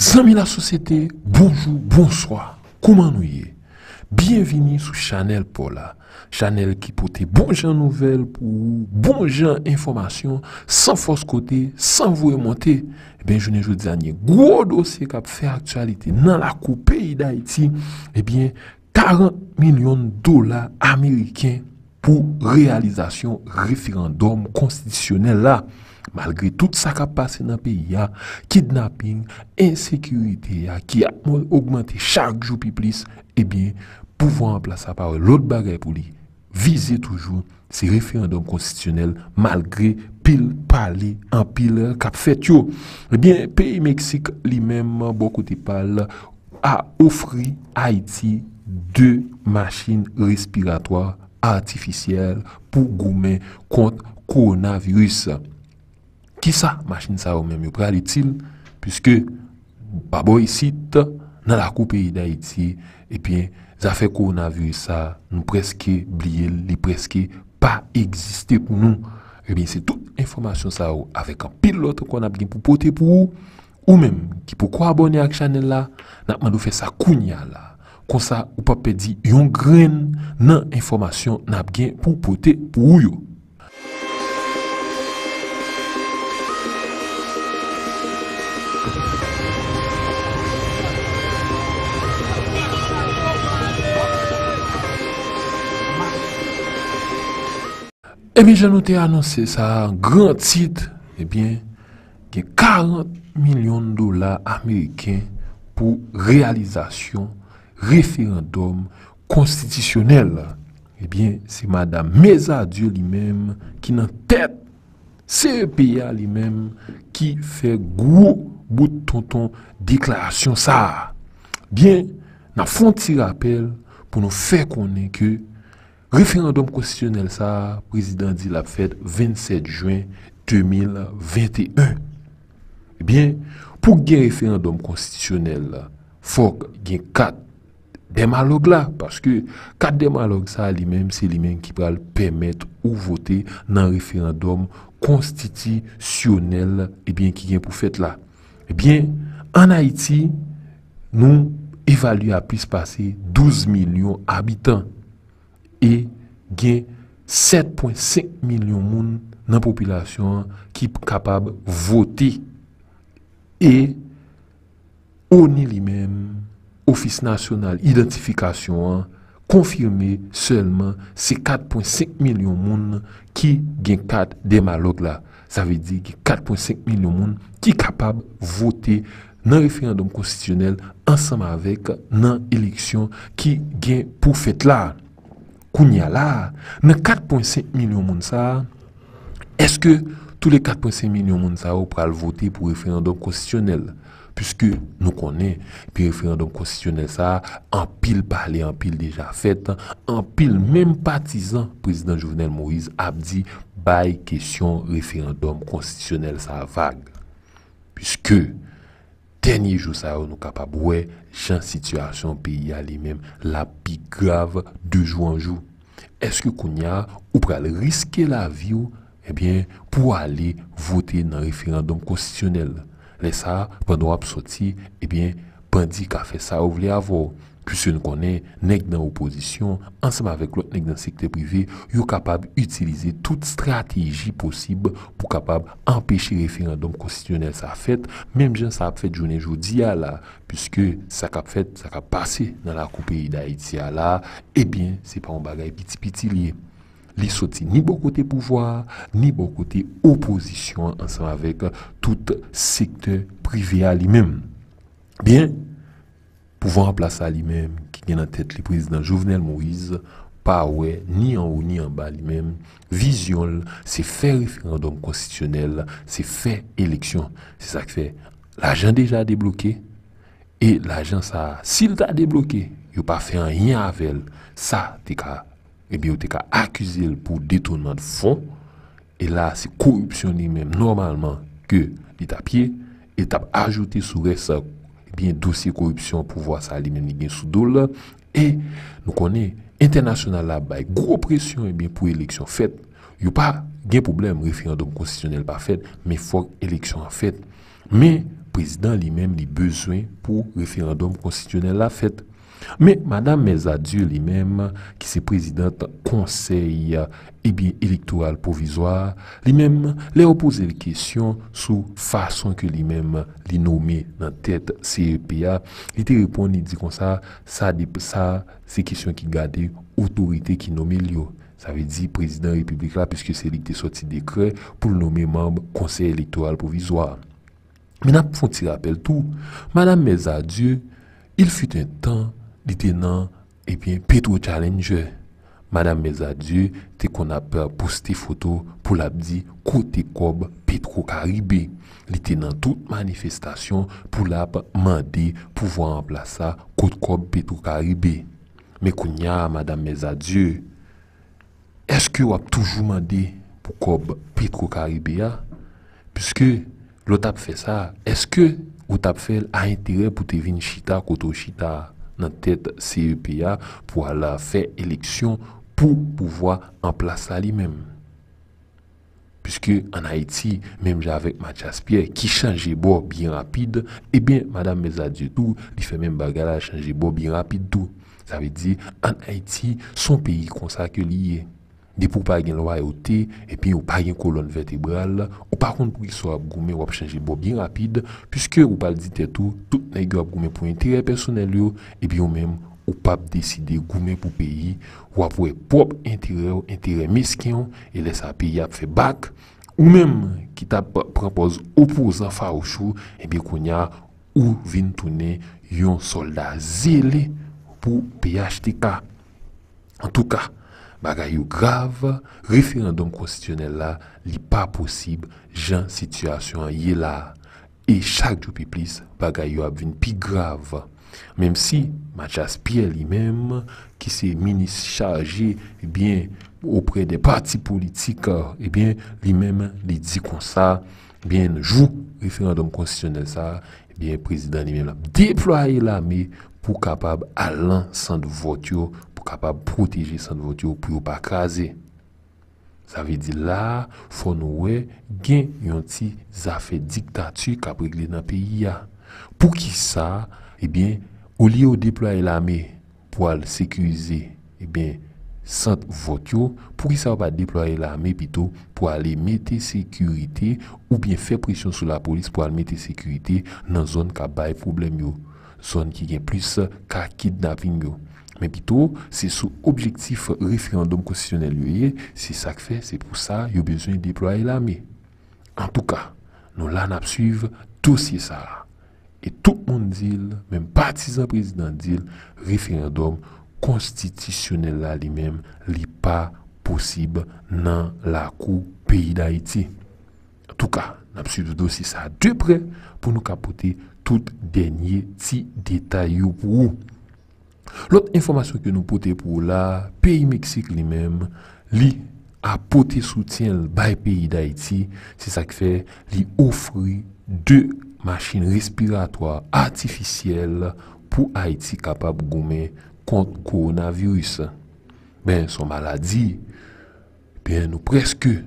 Zanmi la sosyete, bonjou, bonsoy, kouman nou ye? Bienvini sou Chanel Paula. Chanel ki pote bonjan nouvel pou bonjan informasyon san fos kote, san vou e monte. E eh ben jounen joun zanyen, gwo dosye kap fe aktualite nan la kou peyi da iti. E eh ben 40 milyon dola ameriken pou realizasyon referandom konstisyonel la. Malgre tout sa kap pase nan peyi ya, kidnapping, insekurite ya, ki ap moun augmente chak jou pi plis, ebyen eh pouvo an plasa par lout bagay pou li vize toujou se referendom konstisyonel malgre pil pali an pil kap fet yo. Ebyen, eh peyi Meksik li menm bo kote pal a ofri Haiti de machin respiratoa atifisyel pou goumen kont koronavirus. Ki sa machin sa ou menm yo pralitil? Piske baboy sit nan la koupe yi da iti. E pi zafek ou nan viwe sa nou preske blye li preske pa egziste pou nou. E bi se tout informasyon sa ou avek an pilote kon ap gen pou pote pou ou menm. Ki pou kwa abonye ak chanel la, nan ap manou fe sa kounya la. Kon sa ou pa pedi yon gren nan informasyon nan ap gen pou pote pou ou yo. Eh je notè anonsè sa gran tit, 40 eh milyon dola Ameriken pou realizasyon referandom konstitisyonel. Eh se Madame Meza Diou li menm ki nan tèp se piya li menm ki fè grou bout ton ton deklarasyon sa. Bien, nan fonti rappel pou nou fè konen ke Referandom konstitisyonel sa prezident di la fèt 27 juan 2021. Ebyen, pou gen referandom konstitisyonel, fòk gen kat demalog la, paske kat demalog sa li menm se li menm ki pral pèmèt ou votè nan referandom konstitisyonel ebyen eh ki gen pou fèt la. Ebyen, eh an Haïti nou evalou a pwis pase 12 milyon abitan. E gen 7.5 milyon moun nan popilasyon ki kapab voti. E ou ni li men, ofis nasyonal identifikasyon an, konfirme selman se 4.5 milyon moun ki gen kat demalot la. Sa ve di ki 4.5 milyon moun ki kapab voti nan refeyandom konstisyonel ansama avek nan eleksyon ki gen pou fet la. Kounia là, 4,5 millions de est-ce que tous les 4,5 millions de monde pourront voter pour le référendum constitutionnel Puisque nous connaissons, le référendum constitutionnel, ça, en pile parlé, en pile déjà fait, en pile même partisan, président Jovenel Moïse a dit, la question référendum constitutionnel, ça vague. Puisque Tenye jou sa yo nou kapab, wè, chan situasyon pi ya li menm, la bi grav de jou an jou. Eske koun ya, ou pral riske la vi ou, ebyen, pou alè votè nan referandom konstisyonel. Le sa, pen do ap soti, ebyen, pen di ka fè sa yo vle avò. puisque nous connaissons, nèg dans l'opposition ensemble avec l'autre nèg dans le secteur privé, sont capables d'utiliser toute stratégie possible pour capable empêcher le référendum constitutionnel ça fait, même gens ça a fait journée aujourd'hui là, puisque ça a fait, ça a passé dans la coupe pays d'Haïti là, eh bien, c'est pas un bagage petit petit lié. Li ni bon côté pouvoir, ni bon côté opposition ensemble avec tout secteur privé à lui-même. Bien, pouvant remplacer lui-même qui est en tête le président Jovenel Moïse, pas ouais, ni en haut ni en bas lui-même. Vision, c'est faire référendum constitutionnel, c'est faire élection. C'est ça qui fait. L'agent déjà débloqué et l'agent ça, s'il t'a débloqué, il n'a pas fait rien avec elle. Ça, t'es qu'à, eh bien, t'es pour détournement de fonds. Et là, c'est corruption lui-même, normalement, que les t'a pied et t'as ajouté sous reste eh bien, dossier corruption, pouvoir, ça, lui-même, sous doule. Et nous connaissons, international là-bas, gros pression, et eh bien, pour élection faite. Il n'y a pas de problème, référendum constitutionnel pas fait, mais il faut élection en fait. Mais, président lui-même, il a besoin pour référendum constitutionnel la fait. Mais Madame Mézadieu, lui-même, qui est présidente conseil eh électoral provisoire, lui-même, lui a posé la question sous façon que lui-même l'a nommé dans tête CEPA. Il était répondu il dit comme ça, ça, ça c'est question qui gardait autorité qui nomme lui. Ça veut dire président république puisque c'est lui qui sorti décret pour nommer membre conseil électoral provisoire. Mais faut-il rappel tout, Madame Mézadieu, il fut un temps li te nan, ebyen, eh Petro Challenger. Madame Mezadieu te kon ap eh, poste foto pou lap di kote kob Petro Karibé. Li te nan tout manifestasyon pou lap mandi pou vwa anplasa kote kob Petro Karibé. Me kou nyar, Madame Mezadieu, eske wap toujou mandi pou kob Petro Karibé ya? Piske, lout ap fe sa, eske lout ap fel a entere pou te vin chita koto chita ya? la tête CEPA pour la faire élection pour pouvoir en place à lui-même Puisque en Haïti, même avec Mathias Pierre, qui changeait bord bien rapide, eh bien, Madame Mesadieu tout, il fait même bagarre à changer bord bien rapide tout. Ça veut dire, en Haïti, son pays consacre lié. de pou pa gen lwa e ote, epi ou pa gen kolon vertebral, ou pa kont pou yiswa ap goumen wap chanje bo bin rapide, piskè ou pal di tetou, tout nan yi go ap goumen pou intire personel yo, epi ou men ou pap deside goumen pou peyi, wap wè prop intire, intire miskin, e les api yap fe bak, ou men ki ta propose opou zanfa ou chou, epi konya ou vin toune yon solda zile pou peyachtika. En tout ka, Bagayou grav, referandom konstisyonel la, li pa posib jen situasyon yi la. E chak djou pi plis, bagayou ap vin pi grav. Mem si, Matias Pierre li menm, ki se mini charje, e eh bien, opre de parti politik, e eh bien, li menm li di kon sa, e bien, jou referandom konstisyonel sa, e bien, prezident li menm la, deploye la me pou kapab alansan do votyo Ou kapab proteje san votyo pou yo pa kaze. Zave di la, fon we gen yon ti zafe diktatü kap regle nan peyi ya. Pou ki sa, ebyen, ou li yo deploye la me pou al sekurize, ebyen, san votyo. Pou ki sa ou pa deploye la me pito pou al emete sekurite ou bien fe presyon sou la polis pou al emete sekurite nan zon kap baye problem yo. Zon ki gen plus kakid na fin yo. Men pito, se sou objektif referendom konstisyonel yoye, se sak fe, se pou sa, yo bezwen de ploye la me. En tou ka, nou la nap suive dosye sa la. E tout moun dil, menm patizan prezident dil, referendom konstisyonel la li menm li pa posib nan la kou peyi da iti. En tou ka, nap suive dosye sa la, de pre, pou nou kapote tout denye ti detay yo pou ou. Lot informasyon ke nou pote pou la, peyi Meksik li menm, li apote soutyen l bay peyi da iti, se sak fe, li ofri de machin respiratoa artificiel pou a iti kapab gome kont koronavirus. Ben, son maladi, ben nou preske,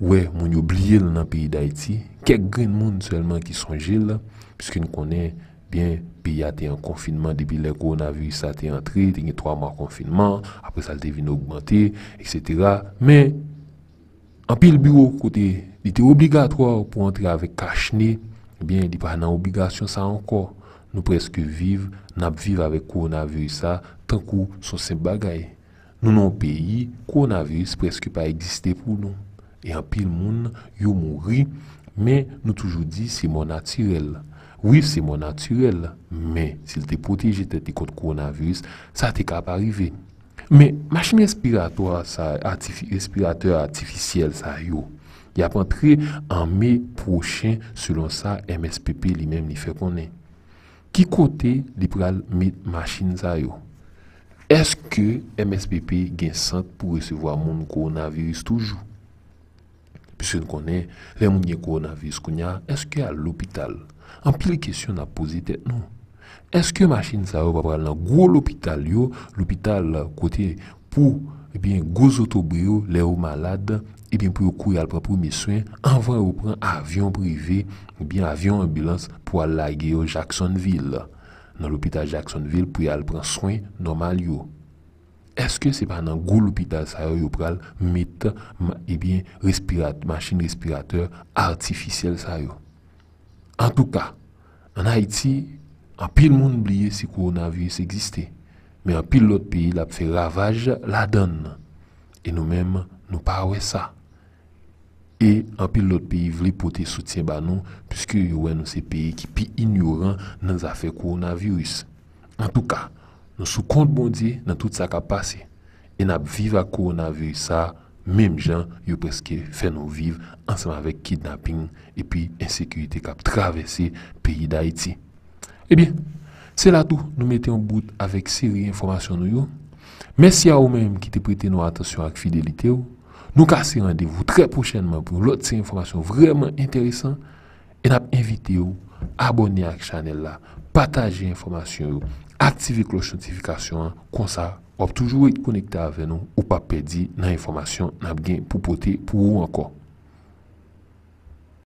we, moun yobliye l nan peyi da iti, kek gren moun selman ki sonje l, piske nou konen, Bien, pays a été en confinement depuis le coronavirus a été entré, il y a trois mois de confinement, après ça, a été augmenté, etc. Mais, en pile bureau, côté, il était obligatoire pour entrer avec cache eh bien, il n'y a pas d'obligation ça encore. Nous presque vivons, nous vivons avec coronavirus tant que sont ces bagaille. Nous, dans pays, coronavirus presque pas existé pour nous. Et en pile monde, ils mouru, mais nous toujours dit, c'est mon naturel. Oui, c'est mon naturel, mais s'il te protégé contre contre coronavirus, ça t'est capable d'arriver. Mais machine respiratoire ça respirateur artificiel ça est. Il a entré en mai prochain selon ça MSPP lui-même il fait est. Qui côté libéral met machine ça y Est-ce que MSPP gagne centre pour recevoir mon coronavirus toujours? Puisque nous connaissons les coronavirus, est-ce qu'il y a l'hôpital? Ample kisyon ap pozite nou. Eske masyne sa yo pa pral nan gwo l'hopital yo, l'hopital kote pou, e eh bin, gwo zotobrio le ou malade, e eh bin pou yo kou yal pral pou mi swen, anvan yo pran avyon privi, e eh bin avyon ambulans pou al lage yo Jacksonville. Nan l'hopital Jacksonville pou yal pran swen normal yo. Eske se pa nan gwo l'hopital sa yo yo pral mit, e bin, masyne respirateur artificiel sa yo. An tou ka, an Haiti, an pil moun oubliye si koronaviris egziste. Men an pil lot peyi la pfe ravaj la dan. E nou menm nou pawe sa. E an pil lot peyi vle pote soutyen ba nou, piskou yo wè nou se peyi ki pi inyoran nan zafè koronaviris. An tou ka, nou sou kont bondye nan tout sa ka pase. E nan ap viva koronavirisa, Même gens, ont presque fait nous vivre ensemble avec kidnapping et puis insécurité qui a traversé le pays d'Haïti. Eh bien, c'est là tout. Nous mettons en bout avec série informations Merci à vous-même qui avez prêté nos attention avec fidélité. Nous casser rendez-vous très prochainement pour l'autre information vraiment intéressante. Et nous invitons à abonner à la chaîne, partager l'information, activer la cloche de notification, hein, comme ça, Op toujou et konekta ave nou ou pa pedi nan informasyon nan gen pou pote pou ou anko.